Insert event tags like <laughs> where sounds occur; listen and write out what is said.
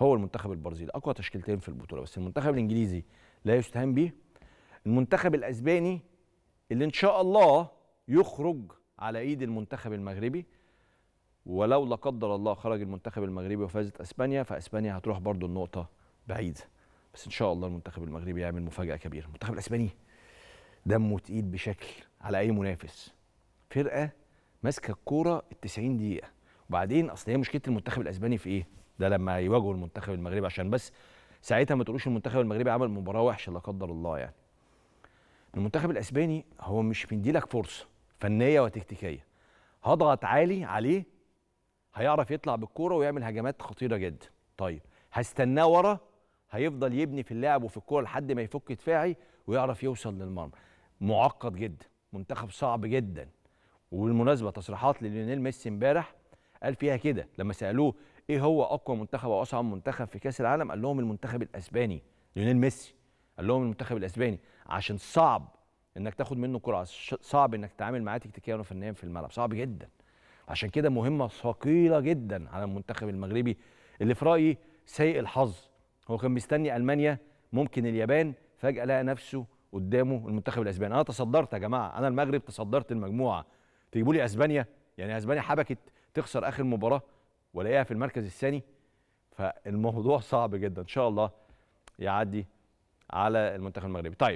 هو المنتخب البرازيلي اقوى تشكيلتين في البطوله بس المنتخب الانجليزي لا يستهان به المنتخب الاسباني اللي ان شاء الله يخرج على ايد المنتخب المغربي ولو لا قدر الله خرج المنتخب المغربي وفازت اسبانيا فاسبانيا هتروح برضو النقطه بعيده بس ان شاء الله المنتخب المغربي يعمل مفاجاه كبيره المنتخب الاسباني دمه تقيل بشكل على اي منافس فرقه ماسكه الكوره ال 90 دقيقه وبعدين اصل هي مشكله المنتخب الاسباني في ايه ده لما يواجهوا المنتخب المغربي عشان بس ساعتها ما تقولوش المنتخب المغربي عمل مباراه وحشه لا قدر الله يعني المنتخب الاسباني هو مش مديلك فرصه فنيه وتكتيكيه هضغط عالي عليه هيعرف يطلع بالكوره ويعمل هجمات خطيره جدا طيب هستناه ورا هيفضل يبني في اللعب وفي الكوره لحد ما يفك دفاعي ويعرف يوصل للمرمى معقد جدا منتخب صعب جدا وبالمناسبه تصريحات لليونيل ميسي امبارح قال فيها كده لما سالوه ايه هو اقوى منتخب او اصعب منتخب في كاس العالم قال لهم المنتخب الاسباني ليونيل ميسي قال لهم المنتخب الاسباني عشان صعب انك تاخد منه كره صعب انك تتعامل معاه تكتيكيا وفنيا في الملعب صعب جدا عشان كده مهمه ثقيله جدا على المنتخب المغربي اللي في رايي سيء الحظ هو كان مستني المانيا ممكن اليابان فجاه لقى نفسه قدامه المنتخب الاسباني انا تصدرت يا جماعه انا المغرب تصدرت المجموعه تجيبوا لي اسبانيا يعني اسبانيا حبكت تخسر اخر مباراه ولاقيها في المركز الثاني فالموضوع <laughs> صعب جدا ان شاء الله يعدي على المنتخب المغربي طيب